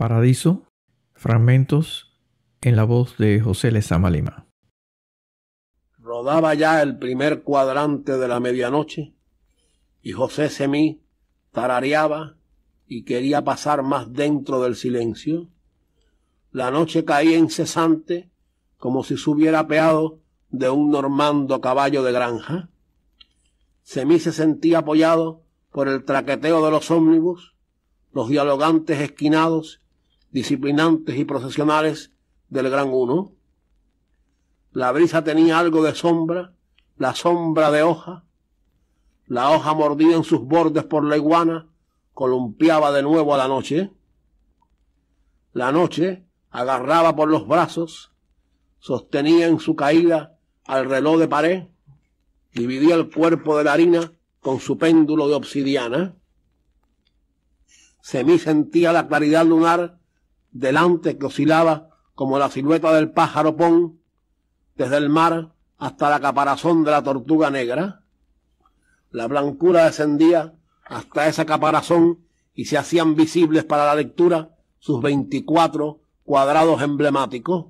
Paradiso, fragmentos en la voz de José Lezama Lima. Rodaba ya el primer cuadrante de la medianoche y José Semí tarareaba y quería pasar más dentro del silencio. La noche caía incesante como si se hubiera apeado de un normando caballo de granja. Semí se sentía apoyado por el traqueteo de los ómnibus, los dialogantes esquinados disciplinantes y procesionales del Gran Uno. La brisa tenía algo de sombra, la sombra de hoja. La hoja mordida en sus bordes por la iguana columpiaba de nuevo a la noche. La noche agarraba por los brazos, sostenía en su caída al reloj de pared, dividía el cuerpo de la harina con su péndulo de obsidiana. Semí sentía la claridad lunar delante que oscilaba como la silueta del pájaro pon, desde el mar hasta la caparazón de la tortuga negra. La blancura descendía hasta esa caparazón y se hacían visibles para la lectura sus veinticuatro cuadrados emblemáticos.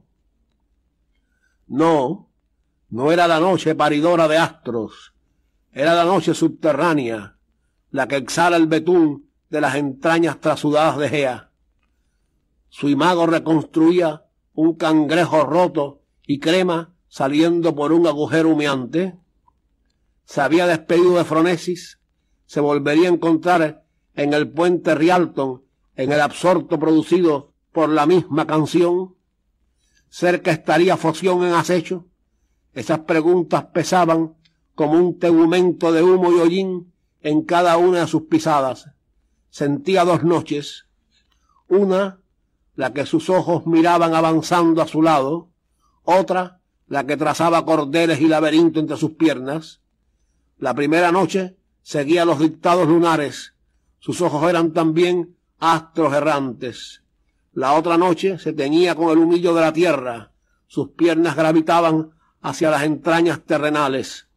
No, no era la noche paridora de astros, era la noche subterránea, la que exhala el betún de las entrañas trasudadas de Gea su imago reconstruía un cangrejo roto y crema saliendo por un agujero humeante. Se había despedido de Fronesis, se volvería a encontrar en el puente Rialton, en el absorto producido por la misma canción. Cerca estaría Foción en acecho. Esas preguntas pesaban como un tegumento de humo y hollín en cada una de sus pisadas. Sentía dos noches. Una la que sus ojos miraban avanzando a su lado, otra, la que trazaba cordeles y laberinto entre sus piernas. La primera noche seguía los dictados lunares, sus ojos eran también astros errantes. La otra noche se teñía con el humillo de la tierra, sus piernas gravitaban hacia las entrañas terrenales.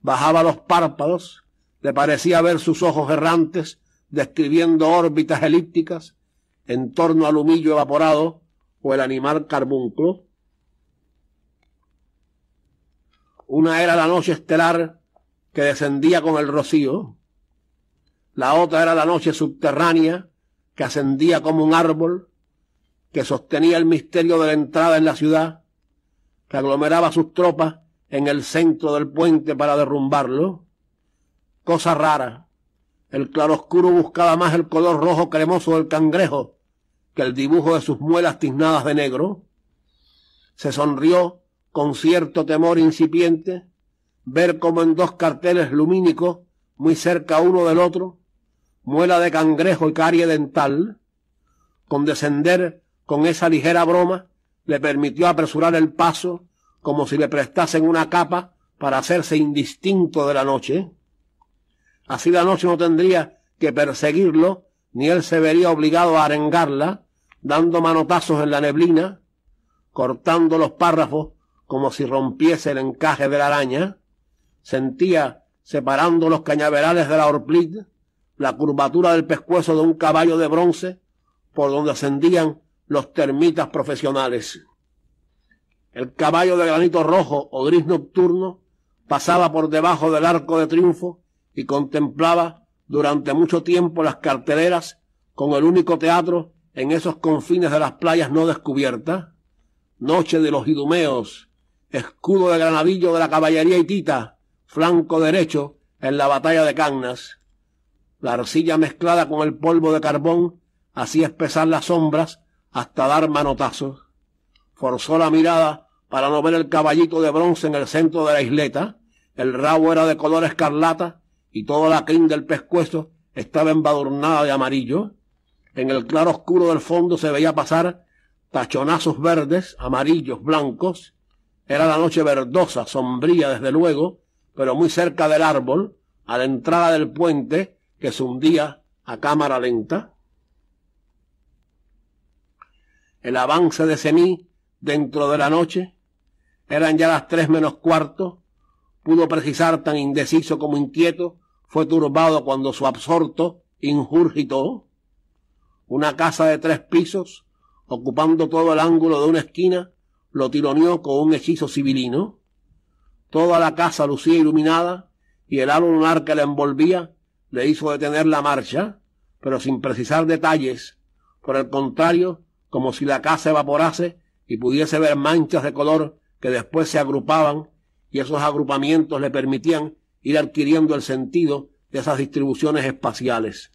Bajaba los párpados, le parecía ver sus ojos errantes describiendo órbitas elípticas, en torno al humillo evaporado o el animal carbunclo. Una era la noche estelar que descendía con el rocío, la otra era la noche subterránea que ascendía como un árbol, que sostenía el misterio de la entrada en la ciudad, que aglomeraba sus tropas en el centro del puente para derrumbarlo. Cosa rara, el claroscuro buscaba más el color rojo cremoso del cangrejo que el dibujo de sus muelas tiznadas de negro. Se sonrió con cierto temor incipiente ver como en dos carteles lumínicos, muy cerca uno del otro, muela de cangrejo y carie dental, con descender con esa ligera broma le permitió apresurar el paso como si le prestasen una capa para hacerse indistinto de la noche. Así la noche no tendría que perseguirlo, ni él se vería obligado a arengarla, dando manotazos en la neblina, cortando los párrafos como si rompiese el encaje de la araña, sentía, separando los cañaverales de la orplit, la curvatura del pescuezo de un caballo de bronce por donde ascendían los termitas profesionales. El caballo de granito rojo o gris nocturno pasaba por debajo del arco de triunfo y contemplaba durante mucho tiempo las carteleras con el único teatro en esos confines de las playas no descubiertas, noche de los idumeos, escudo de granadillo de la caballería hitita, flanco derecho en la batalla de Cagnas. La arcilla mezclada con el polvo de carbón hacía espesar las sombras hasta dar manotazos. Forzó la mirada para no ver el caballito de bronce en el centro de la isleta. El rabo era de color escarlata y toda la crin del pescuezo estaba embadurnada de amarillo. En el claro oscuro del fondo se veía pasar tachonazos verdes, amarillos, blancos. Era la noche verdosa, sombría desde luego, pero muy cerca del árbol, a la entrada del puente que se hundía a cámara lenta. El avance de Semí dentro de la noche. Eran ya las tres menos cuarto. Pudo precisar tan indeciso como inquieto. Fue turbado cuando su absorto, injúrgito, una casa de tres pisos, ocupando todo el ángulo de una esquina, lo tironeó con un hechizo civilino. Toda la casa lucía iluminada y el halo lunar que la envolvía le hizo detener la marcha, pero sin precisar detalles. Por el contrario, como si la casa evaporase y pudiese ver manchas de color que después se agrupaban y esos agrupamientos le permitían ir adquiriendo el sentido de esas distribuciones espaciales.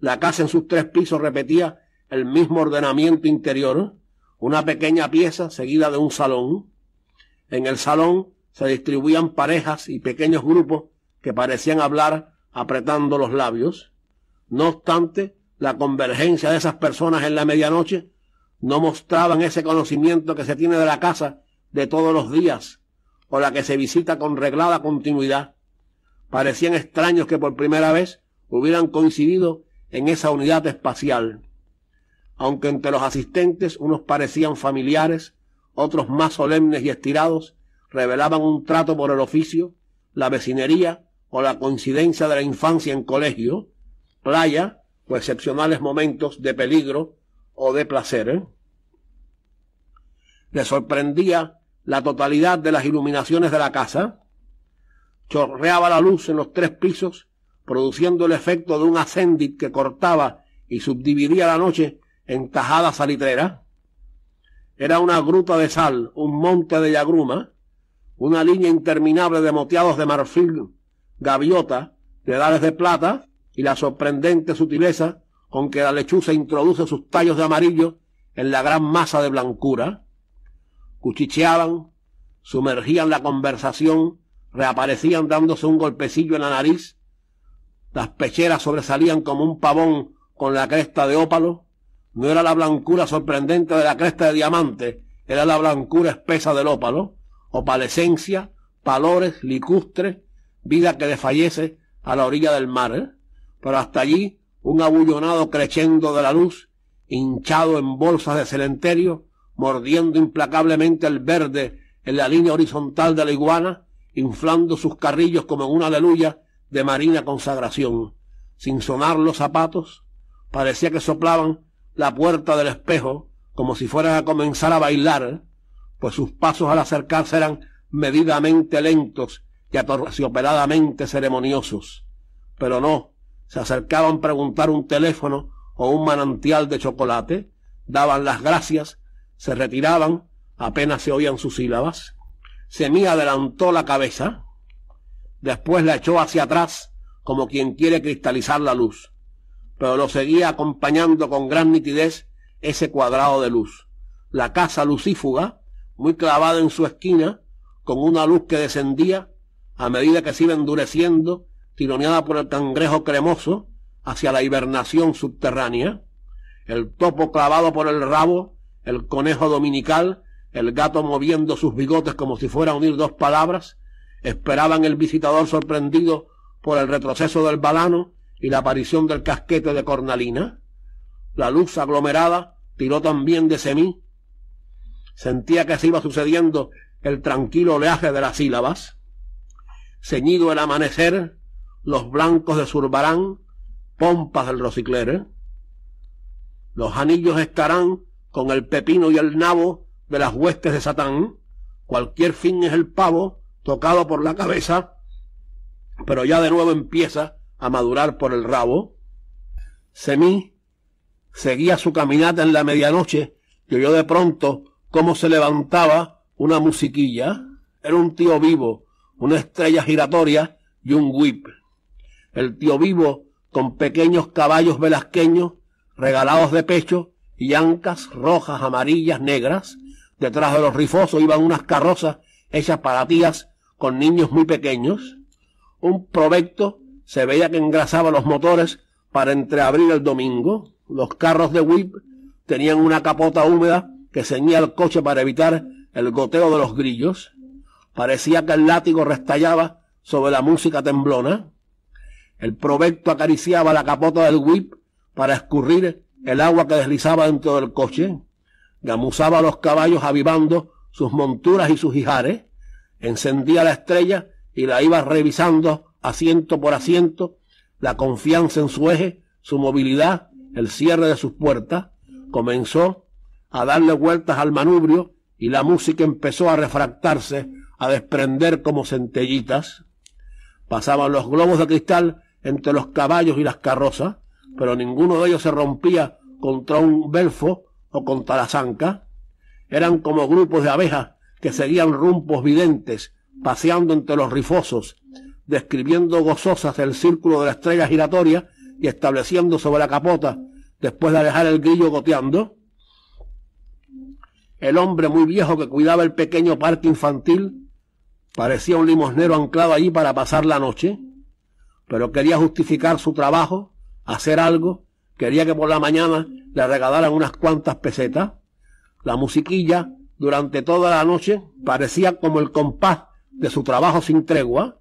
La casa en sus tres pisos repetía el mismo ordenamiento interior, una pequeña pieza seguida de un salón. En el salón se distribuían parejas y pequeños grupos que parecían hablar apretando los labios. No obstante, la convergencia de esas personas en la medianoche no mostraban ese conocimiento que se tiene de la casa de todos los días o la que se visita con reglada continuidad. Parecían extraños que por primera vez hubieran coincidido en esa unidad espacial, aunque entre los asistentes unos parecían familiares, otros más solemnes y estirados, revelaban un trato por el oficio, la vecinería o la coincidencia de la infancia en colegio, playa o excepcionales momentos de peligro o de placer. ¿eh? Le sorprendía la totalidad de las iluminaciones de la casa, chorreaba la luz en los tres pisos produciendo el efecto de un ascendit que cortaba y subdividía la noche en tajadas salitreras. Era una gruta de sal, un monte de yagruma, una línea interminable de moteados de marfil, gaviota, pedales de plata y la sorprendente sutileza con que la lechuza introduce sus tallos de amarillo en la gran masa de blancura. Cuchicheaban, sumergían la conversación, reaparecían dándose un golpecillo en la nariz las pecheras sobresalían como un pavón con la cresta de ópalo. No era la blancura sorprendente de la cresta de diamante, era la blancura espesa del ópalo, opalescencia, palores, licustre, vida que desfallece a la orilla del mar. ¿eh? Pero hasta allí un abullonado creciendo de la luz, hinchado en bolsas de cementerio, mordiendo implacablemente el verde en la línea horizontal de la iguana, inflando sus carrillos como en una aleluya de marina consagración. Sin sonar los zapatos, parecía que soplaban la puerta del espejo como si fueran a comenzar a bailar, pues sus pasos al acercarse eran medidamente lentos y atorciopeladamente ceremoniosos. Pero no, se acercaban preguntar un teléfono o un manantial de chocolate, daban las gracias, se retiraban, apenas se oían sus sílabas. me adelantó la cabeza, Después la echó hacia atrás, como quien quiere cristalizar la luz, pero lo seguía acompañando con gran nitidez ese cuadrado de luz. La casa lucífuga, muy clavada en su esquina, con una luz que descendía a medida que se iba endureciendo, tironeada por el cangrejo cremoso, hacia la hibernación subterránea, el topo clavado por el rabo, el conejo dominical, el gato moviendo sus bigotes como si fuera a unir dos palabras, Esperaban el visitador sorprendido por el retroceso del balano y la aparición del casquete de cornalina. La luz aglomerada tiró también de semí. Sentía que se iba sucediendo el tranquilo oleaje de las sílabas. Ceñido el amanecer, los blancos de Zurbarán, pompas del rociclere. Los anillos estarán con el pepino y el nabo de las huestes de Satán. Cualquier fin es el pavo tocado por la cabeza, pero ya de nuevo empieza a madurar por el rabo. Semí seguía su caminata en la medianoche y oyó de pronto cómo se levantaba una musiquilla. Era un tío vivo, una estrella giratoria y un whip. El tío vivo con pequeños caballos velasqueños regalados de pecho y ancas rojas, amarillas, negras. Detrás de los rifosos iban unas carrozas hechas para tías con niños muy pequeños, un provecto se veía que engrasaba los motores para entreabrir el domingo. Los carros de Whip tenían una capota húmeda que ceñía el coche para evitar el goteo de los grillos. Parecía que el látigo restallaba sobre la música temblona. El provecto acariciaba la capota del whip para escurrir el agua que deslizaba dentro del coche. Gamuzaba a los caballos avivando sus monturas y sus hijares. Encendía la estrella y la iba revisando asiento por asiento, la confianza en su eje, su movilidad, el cierre de sus puertas. Comenzó a darle vueltas al manubrio y la música empezó a refractarse, a desprender como centellitas. Pasaban los globos de cristal entre los caballos y las carrozas, pero ninguno de ellos se rompía contra un belfo o contra la zanca. Eran como grupos de abejas que seguían rumpos videntes, paseando entre los rifosos, describiendo gozosas el círculo de la estrella giratoria y estableciendo sobre la capota, después de alejar el grillo goteando. El hombre muy viejo que cuidaba el pequeño parque infantil parecía un limosnero anclado allí para pasar la noche, pero quería justificar su trabajo, hacer algo, quería que por la mañana le regalaran unas cuantas pesetas. La musiquilla durante toda la noche, parecía como el compás de su trabajo sin tregua,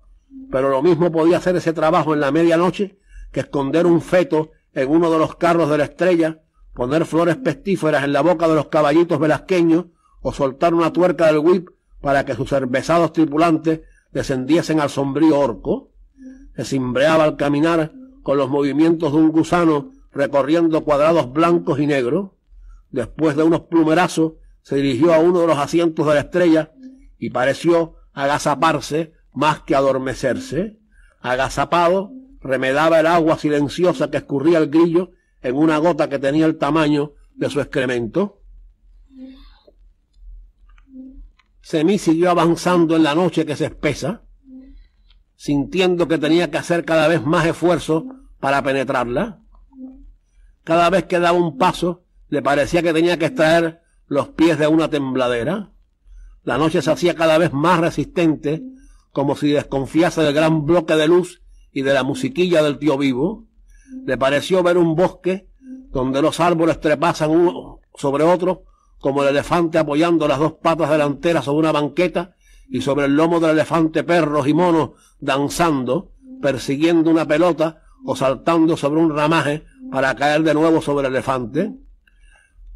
pero lo mismo podía hacer ese trabajo en la medianoche que esconder un feto en uno de los carros de la estrella, poner flores pestíferas en la boca de los caballitos velasqueños o soltar una tuerca del whip para que sus cervezados tripulantes descendiesen al sombrío orco. Se cimbreaba al caminar con los movimientos de un gusano recorriendo cuadrados blancos y negros. Después de unos plumerazos, se dirigió a uno de los asientos de la estrella y pareció agazaparse más que adormecerse. Agazapado, remedaba el agua silenciosa que escurría el grillo en una gota que tenía el tamaño de su excremento. Semí siguió avanzando en la noche que se espesa, sintiendo que tenía que hacer cada vez más esfuerzo para penetrarla. Cada vez que daba un paso, le parecía que tenía que extraer los pies de una tembladera. La noche se hacía cada vez más resistente, como si desconfiase del gran bloque de luz y de la musiquilla del tío vivo. Le pareció ver un bosque donde los árboles trepasan uno sobre otro, como el elefante apoyando las dos patas delanteras sobre una banqueta y sobre el lomo del elefante perros y monos danzando, persiguiendo una pelota o saltando sobre un ramaje para caer de nuevo sobre el elefante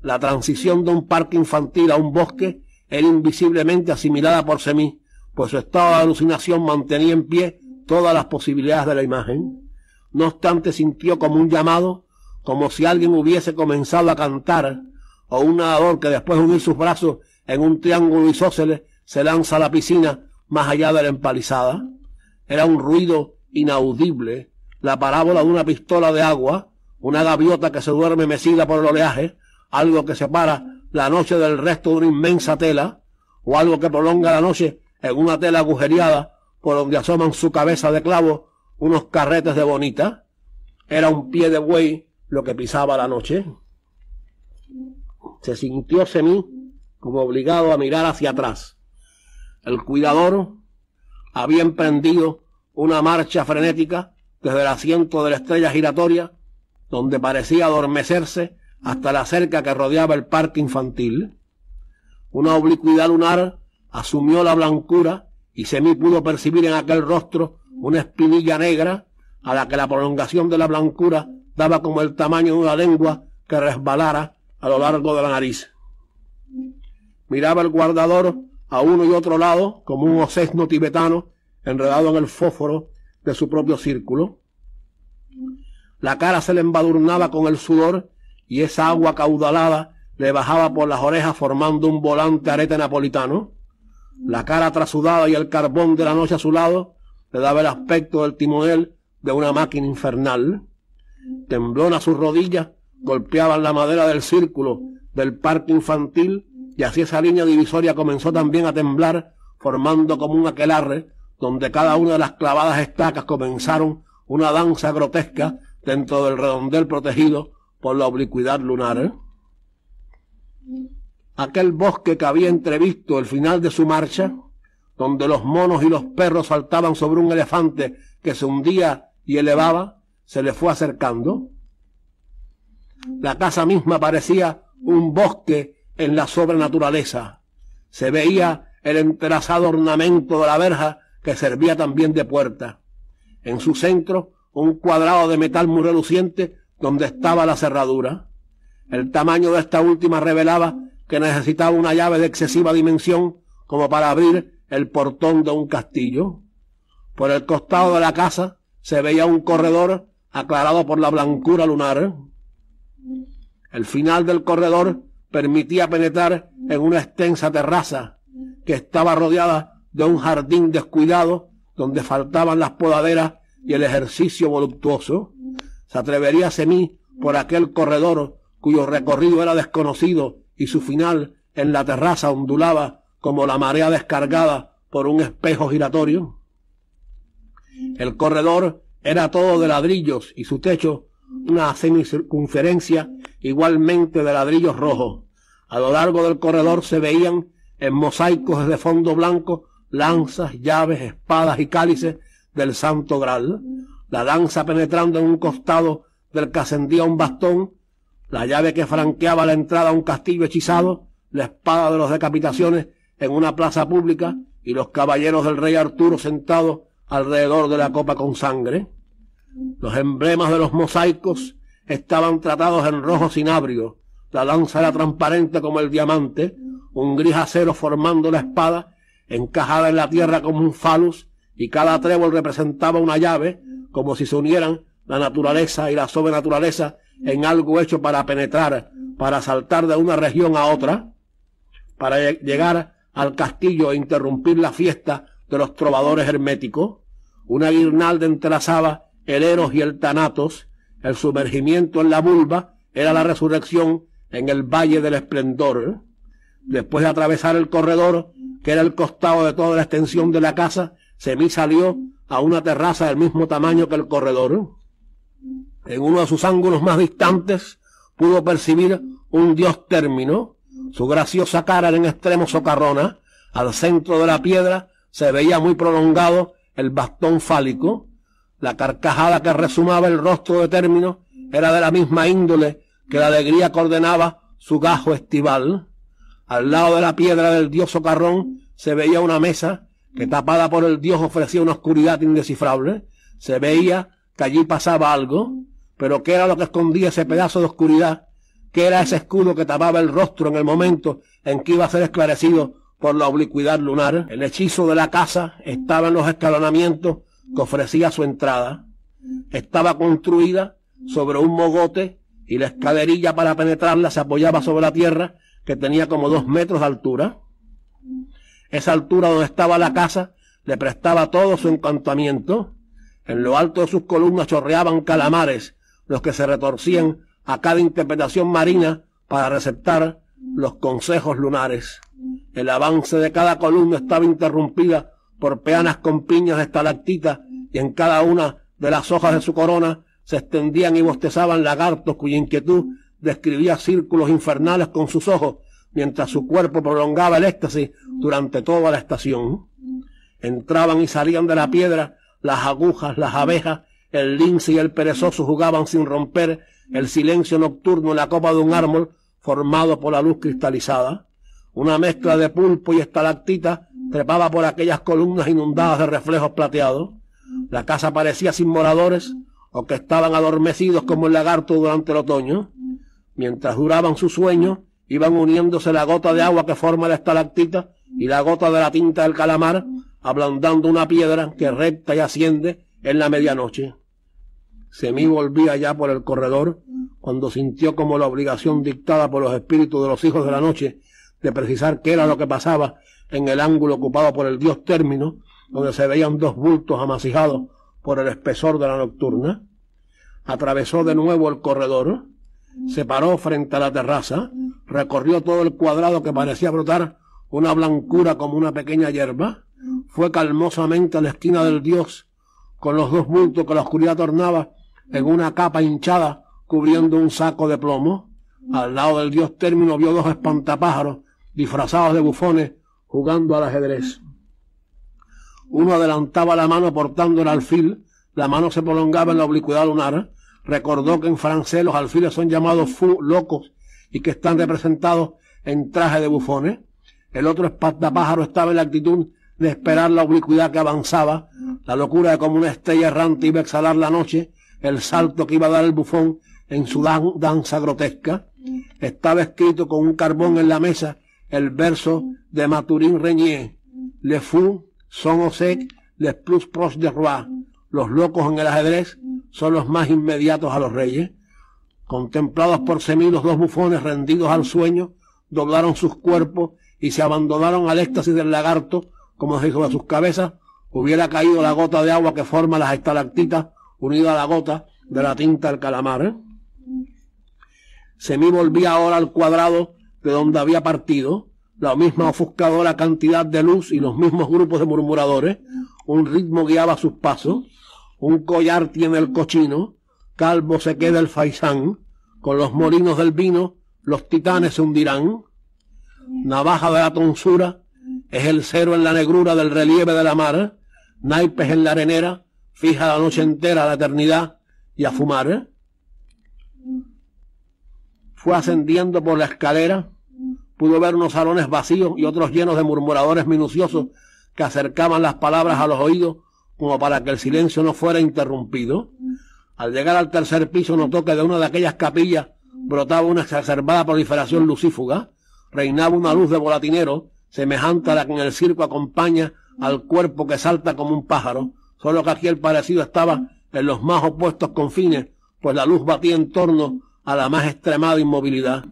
la transición de un parque infantil a un bosque era invisiblemente asimilada por Semí, pues su estado de alucinación mantenía en pie todas las posibilidades de la imagen. No obstante, sintió como un llamado, como si alguien hubiese comenzado a cantar, o un nadador que después de unir sus brazos en un triángulo isósceles se lanza a la piscina más allá de la empalizada. Era un ruido inaudible, la parábola de una pistola de agua, una gaviota que se duerme mecida por el oleaje, algo que separa la noche del resto de una inmensa tela, o algo que prolonga la noche en una tela agujereada por donde asoman su cabeza de clavo unos carretes de bonita. Era un pie de buey lo que pisaba la noche. Se sintió Semí como obligado a mirar hacia atrás. El cuidador había emprendido una marcha frenética desde el asiento de la estrella giratoria, donde parecía adormecerse hasta la cerca que rodeaba el parque infantil. Una oblicuidad lunar asumió la blancura y Semí pudo percibir en aquel rostro una espinilla negra a la que la prolongación de la blancura daba como el tamaño de una lengua que resbalara a lo largo de la nariz. Miraba el guardador a uno y otro lado como un osesno tibetano enredado en el fósforo de su propio círculo. La cara se le embadurnaba con el sudor y esa agua caudalada le bajaba por las orejas formando un volante arete napolitano. La cara trasudada y el carbón de la noche a su lado le daba el aspecto del timonel de una máquina infernal. Tembló a sus rodillas golpeaban la madera del círculo del parque infantil y así esa línea divisoria comenzó también a temblar formando como un aquelarre donde cada una de las clavadas estacas comenzaron una danza grotesca dentro del redondel protegido por la oblicuidad lunar, ¿eh? aquel bosque que había entrevisto el final de su marcha, donde los monos y los perros saltaban sobre un elefante que se hundía y elevaba, se le fue acercando. La casa misma parecía un bosque en la sobrenaturaleza. Se veía el entrelazado ornamento de la verja que servía también de puerta. En su centro, un cuadrado de metal muy reluciente donde estaba la cerradura. El tamaño de esta última revelaba que necesitaba una llave de excesiva dimensión como para abrir el portón de un castillo. Por el costado de la casa se veía un corredor aclarado por la blancura lunar. El final del corredor permitía penetrar en una extensa terraza que estaba rodeada de un jardín descuidado donde faltaban las podaderas y el ejercicio voluptuoso se atrevería a semí por aquel corredor cuyo recorrido era desconocido y su final en la terraza ondulaba como la marea descargada por un espejo giratorio? El corredor era todo de ladrillos y su techo una semicircunferencia igualmente de ladrillos rojos. A lo largo del corredor se veían en mosaicos de fondo blanco lanzas, llaves, espadas y cálices del Santo Graal la danza penetrando en un costado del que ascendía un bastón, la llave que franqueaba la entrada a un castillo hechizado, la espada de las decapitaciones en una plaza pública y los caballeros del rey Arturo sentados alrededor de la copa con sangre. Los emblemas de los mosaicos estaban tratados en rojo cinabrio, la danza era transparente como el diamante, un gris acero formando la espada, encajada en la tierra como un falus, y cada trébol representaba una llave, como si se unieran la naturaleza y la sobrenaturaleza en algo hecho para penetrar, para saltar de una región a otra, para llegar al castillo e interrumpir la fiesta de los trovadores herméticos, una guirnalda entrelazaba el Eros y el Tanatos, el sumergimiento en la vulva era la resurrección en el Valle del Esplendor. Después de atravesar el corredor, que era el costado de toda la extensión de la casa, Semí salió a una terraza del mismo tamaño que el corredor. En uno de sus ángulos más distantes pudo percibir un dios término, su graciosa cara era en extremo socarrona, al centro de la piedra se veía muy prolongado el bastón fálico, la carcajada que resumaba el rostro de término era de la misma índole que la alegría que ordenaba su gajo estival. Al lado de la piedra del dios socarrón se veía una mesa que tapada por el dios ofrecía una oscuridad indescifrable. Se veía que allí pasaba algo, pero ¿qué era lo que escondía ese pedazo de oscuridad? ¿Qué era ese escudo que tapaba el rostro en el momento en que iba a ser esclarecido por la oblicuidad lunar? El hechizo de la casa estaba en los escalonamientos que ofrecía su entrada. Estaba construida sobre un mogote y la escalerilla para penetrarla se apoyaba sobre la tierra que tenía como dos metros de altura. Esa altura donde estaba la casa le prestaba todo su encantamiento. En lo alto de sus columnas chorreaban calamares, los que se retorcían a cada interpretación marina para receptar los consejos lunares. El avance de cada columna estaba interrumpida por peanas con piñas de estalactitas y en cada una de las hojas de su corona se extendían y bostezaban lagartos cuya inquietud describía círculos infernales con sus ojos mientras su cuerpo prolongaba el éxtasis durante toda la estación. Entraban y salían de la piedra las agujas, las abejas, el lince y el perezoso jugaban sin romper el silencio nocturno en la copa de un árbol formado por la luz cristalizada. Una mezcla de pulpo y estalactita trepaba por aquellas columnas inundadas de reflejos plateados. La casa parecía sin moradores o que estaban adormecidos como el lagarto durante el otoño. Mientras duraban su sueño, iban uniéndose la gota de agua que forma la estalactita y la gota de la tinta del calamar, ablandando una piedra que recta y asciende en la medianoche. Semí volvía ya por el corredor cuando sintió como la obligación dictada por los espíritus de los hijos de la noche de precisar qué era lo que pasaba en el ángulo ocupado por el dios término, donde se veían dos bultos amasijados por el espesor de la nocturna. Atravesó de nuevo el corredor se paró frente a la terraza, recorrió todo el cuadrado que parecía brotar una blancura como una pequeña hierba, fue calmosamente a la esquina del dios, con los dos bultos que la oscuridad tornaba en una capa hinchada cubriendo un saco de plomo. Al lado del dios término vio dos espantapájaros disfrazados de bufones jugando al ajedrez. Uno adelantaba la mano portando el alfil, la mano se prolongaba en la oblicuidad lunar, recordó que en francés los alfiles son llamados fous locos y que están representados en traje de bufones. El otro pájaro estaba en la actitud de esperar la oblicuidad que avanzaba, la locura de como una estrella errante iba a exhalar la noche, el salto que iba a dar el bufón en su danza grotesca. Estaba escrito con un carbón en la mesa el verso de Maturín Reñé, Le fou, son osec, les plus proches de roi, los locos en el ajedrez son los más inmediatos a los reyes. Contemplados por Semí, los dos bufones rendidos al sueño, doblaron sus cuerpos y se abandonaron al éxtasis del lagarto, como si sobre sus cabezas hubiera caído la gota de agua que forma las estalactitas unida a la gota de la tinta del calamar. Semí volvía ahora al cuadrado de donde había partido, la misma ofuscadora cantidad de luz y los mismos grupos de murmuradores, un ritmo guiaba sus pasos, un collar tiene el cochino, calvo se queda el faisán, con los morinos del vino los titanes se hundirán, navaja de la tonsura es el cero en la negrura del relieve de la mar, naipes en la arenera, fija la noche entera la eternidad y a fumar. Fue ascendiendo por la escalera, pudo ver unos salones vacíos y otros llenos de murmuradores minuciosos que acercaban las palabras a los oídos como para que el silencio no fuera interrumpido. Al llegar al tercer piso notó que de una de aquellas capillas brotaba una exacerbada proliferación lucífuga, reinaba una luz de volatinero, semejante a la que en el circo acompaña al cuerpo que salta como un pájaro, solo que aquí el parecido estaba en los más opuestos confines, pues la luz batía en torno a la más extremada inmovilidad.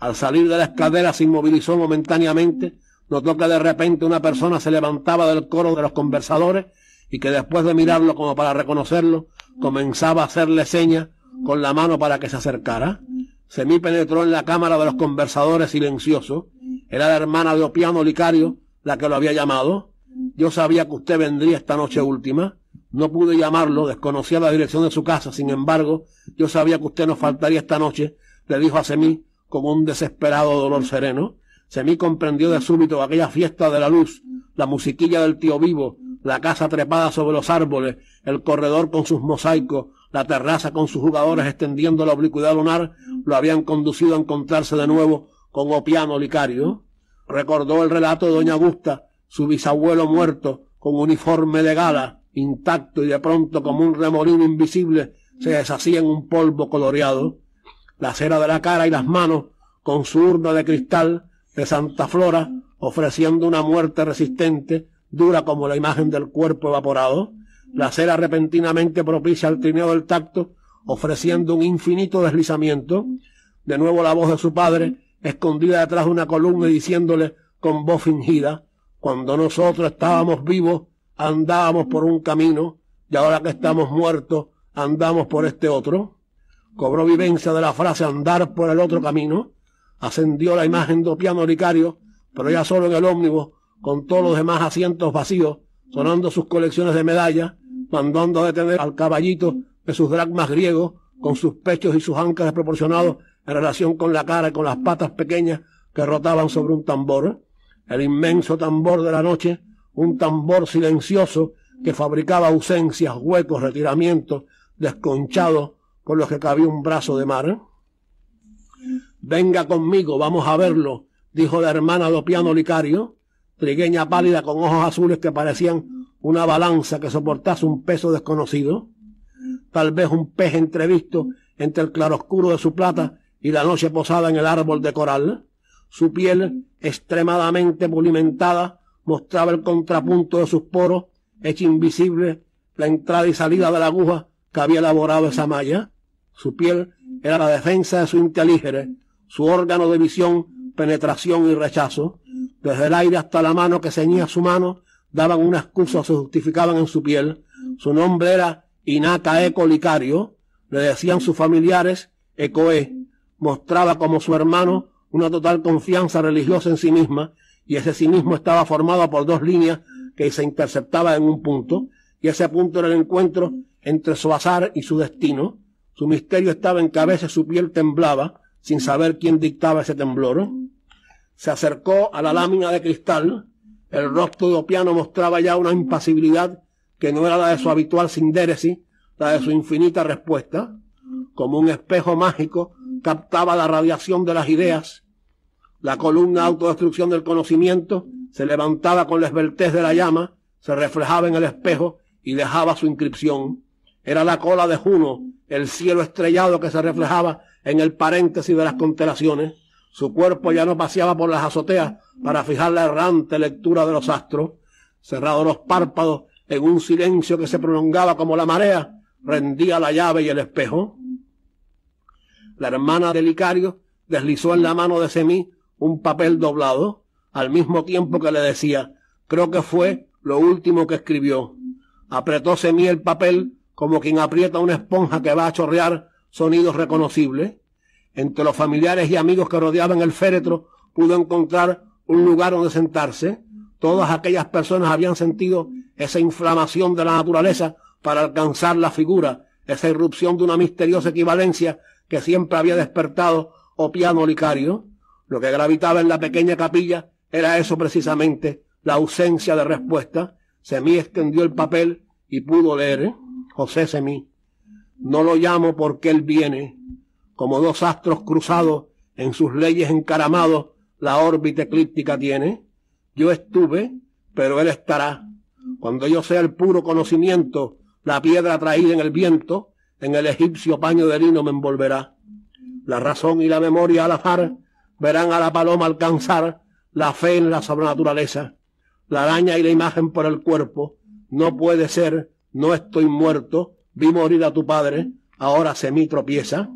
Al salir de la escalera se inmovilizó momentáneamente, notó que de repente una persona se levantaba del coro de los conversadores y que después de mirarlo como para reconocerlo, comenzaba a hacerle señas con la mano para que se acercara. Semí penetró en la cámara de los conversadores silencioso... Era la hermana de Opiano Licario la que lo había llamado. Yo sabía que usted vendría esta noche última. No pude llamarlo, desconocía la dirección de su casa. Sin embargo, yo sabía que usted nos faltaría esta noche, le dijo a Semí con un desesperado dolor sereno. Semí comprendió de súbito aquella fiesta de la luz, la musiquilla del tío vivo, la casa trepada sobre los árboles, el corredor con sus mosaicos, la terraza con sus jugadores extendiendo la oblicuidad lunar, lo habían conducido a encontrarse de nuevo con Opiano Licario. Recordó el relato de doña Augusta, su bisabuelo muerto, con uniforme de gala, intacto y de pronto como un remolino invisible, se deshacía en un polvo coloreado. La cera de la cara y las manos, con su urna de cristal de Santa Flora, ofreciendo una muerte resistente, dura como la imagen del cuerpo evaporado, la cera repentinamente propicia al trineo del tacto, ofreciendo un infinito deslizamiento. De nuevo la voz de su padre, escondida detrás de una columna y diciéndole con voz fingida, cuando nosotros estábamos vivos, andábamos por un camino, y ahora que estamos muertos, andamos por este otro. Cobró vivencia de la frase andar por el otro camino, ascendió la imagen de piano Ricario, pero ya solo en el ómnibus con todos los demás asientos vacíos, sonando sus colecciones de medallas, mandando a detener al caballito de sus dragmas griegos, con sus pechos y sus ancas desproporcionados en relación con la cara y con las patas pequeñas que rotaban sobre un tambor, el inmenso tambor de la noche, un tambor silencioso que fabricaba ausencias, huecos, retiramientos, desconchados por los que cabía un brazo de mar. Venga conmigo, vamos a verlo, dijo la hermana piano Licario, trigueña pálida con ojos azules que parecían una balanza que soportase un peso desconocido, tal vez un pez entrevisto entre el claroscuro de su plata y la noche posada en el árbol de coral, su piel extremadamente pulimentada mostraba el contrapunto de sus poros, hecho invisible la entrada y salida de la aguja que había elaborado esa malla. Su piel era la defensa de su inteligere, su órgano de visión, penetración y rechazo desde el aire hasta la mano que ceñía su mano, daban una excusa o se justificaban en su piel. Su nombre era Inaka Eco Licario, le decían sus familiares Ecoe. Mostraba como su hermano una total confianza religiosa en sí misma, y ese sí mismo estaba formado por dos líneas que se interceptaban en un punto, y ese punto era el encuentro entre su azar y su destino. Su misterio estaba en cabeza, su piel temblaba, sin saber quién dictaba ese temblor se acercó a la lámina de cristal. El rostro de Opiano mostraba ya una impasibilidad que no era la de su habitual sindéresis, la de su infinita respuesta. Como un espejo mágico captaba la radiación de las ideas. La columna autodestrucción del conocimiento se levantaba con la esbeltez de la llama, se reflejaba en el espejo y dejaba su inscripción. Era la cola de Juno, el cielo estrellado que se reflejaba en el paréntesis de las constelaciones. Su cuerpo ya no paseaba por las azoteas para fijar la errante lectura de los astros. Cerrados los párpados, en un silencio que se prolongaba como la marea, rendía la llave y el espejo. La hermana de Licario deslizó en la mano de Semí un papel doblado, al mismo tiempo que le decía, creo que fue lo último que escribió. Apretó Semí el papel como quien aprieta una esponja que va a chorrear sonidos reconocibles. Entre los familiares y amigos que rodeaban el féretro pudo encontrar un lugar donde sentarse. Todas aquellas personas habían sentido esa inflamación de la naturaleza para alcanzar la figura, esa irrupción de una misteriosa equivalencia que siempre había despertado o piano Licario. Lo que gravitaba en la pequeña capilla era eso precisamente, la ausencia de respuesta. Semí extendió el papel y pudo leer. ¿eh? José Semí. No lo llamo porque él viene, como dos astros cruzados en sus leyes encaramados, la órbita eclíptica tiene. Yo estuve, pero él estará. Cuando yo sea el puro conocimiento, la piedra traída en el viento, en el egipcio paño de lino me envolverá. La razón y la memoria al azar verán a la paloma alcanzar la fe en la sobrenaturaleza. La araña y la imagen por el cuerpo. No puede ser, no estoy muerto, vi morir a tu padre, ahora se mi tropieza.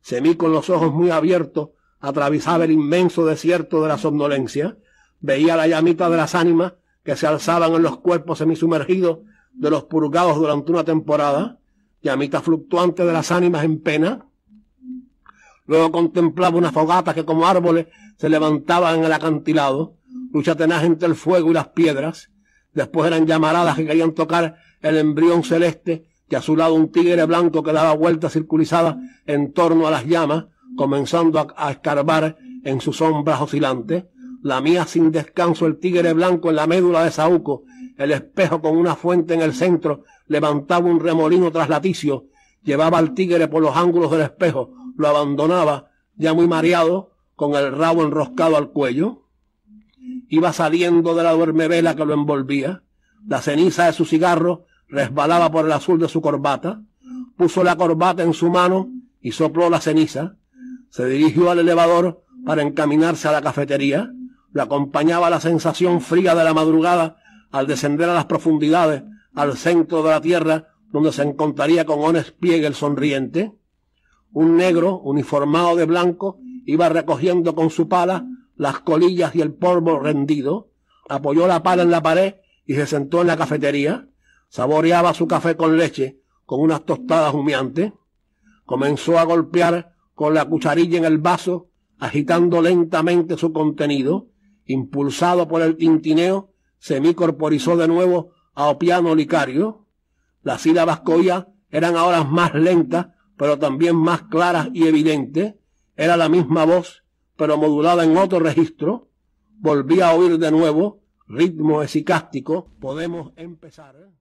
Se con los ojos muy abiertos, atravesaba el inmenso desierto de la somnolencia, veía la llamita de las ánimas que se alzaban en los cuerpos semisumergidos de los purgados durante una temporada, llamita fluctuante de las ánimas en pena. Luego contemplaba unas fogata que como árboles se levantaban en el acantilado, lucha tenaz entre el fuego y las piedras. Después eran llamaradas que querían tocar el embrión celeste que a su lado un tigre blanco que daba vueltas circulizadas en torno a las llamas, comenzando a, escarbar en sus sombras oscilantes. Lamía sin descanso el tigre blanco en la médula de Saúco, el espejo con una fuente en el centro levantaba un remolino traslaticio, llevaba al tigre por los ángulos del espejo, lo abandonaba, ya muy mareado, con el rabo enroscado al cuello. Iba saliendo de la duermevela que lo envolvía, la ceniza de su cigarro resbalaba por el azul de su corbata, puso la corbata en su mano y sopló la ceniza, se dirigió al elevador para encaminarse a la cafetería, le acompañaba la sensación fría de la madrugada al descender a las profundidades, al centro de la tierra, donde se encontraría con Ones el sonriente. Un negro, uniformado de blanco, iba recogiendo con su pala las colillas y el polvo rendido, apoyó la pala en la pared y se sentó en la cafetería, Saboreaba su café con leche con unas tostadas humeantes. Comenzó a golpear con la cucharilla en el vaso, agitando lentamente su contenido. Impulsado por el tintineo, se corporizó de nuevo a Opiano Licario. Las sílabas coyas eran ahora más lentas, pero también más claras y evidentes. Era la misma voz, pero modulada en otro registro. Volví a oír de nuevo, ritmo esicástico. Podemos empezar.